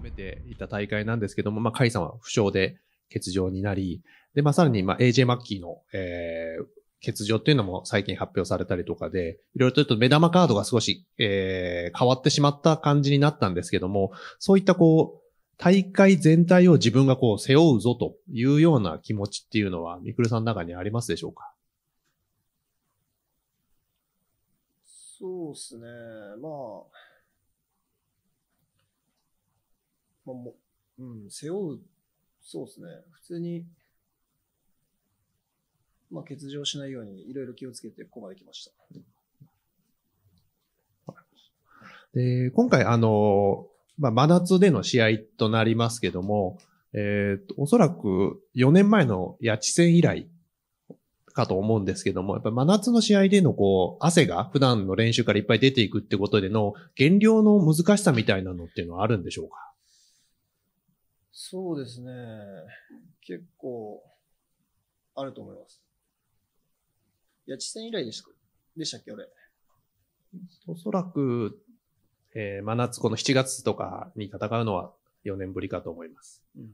集めていた大会なんですけども、まあ、カイさんは負傷で欠場になり、で、まあ、さらに、まあ、AJ マッキーの、えー、欠場っていうのも最近発表されたりとかで、いろいろと目玉カードが少し、えー、変わってしまった感じになったんですけども、そういったこう、大会全体を自分がこう背負うぞというような気持ちっていうのは、みくるさんの中にありますでしょうかそうですね。まあ、まあ、もう、うん、背負う、そうですね。普通に、まあ、欠場しないように、いろいろ気をつけて、ここまで来ました。で、今回、あの、まあ、真夏での試合となりますけども、えっ、ー、と、おそらく4年前の八千戦以来かと思うんですけども、やっぱ真夏の試合でのこう、汗が普段の練習からいっぱい出ていくってことでの減量の難しさみたいなのっていうのはあるんでしょうかそうですね。結構、あると思います。いや、地線以来でしたでしたっけ、俺。おそらく、えー、真夏この7月とかに戦うのは4年ぶりかと思います。うん、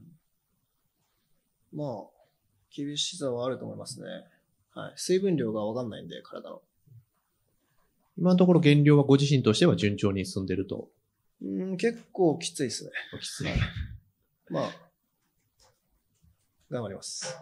まあ、厳しさはあると思いますね。はい。水分量がわかんないんで、体の。今のところ減量はご自身としては順調に進んでると。うん、結構きついですね。きつい。まあ、頑張ります。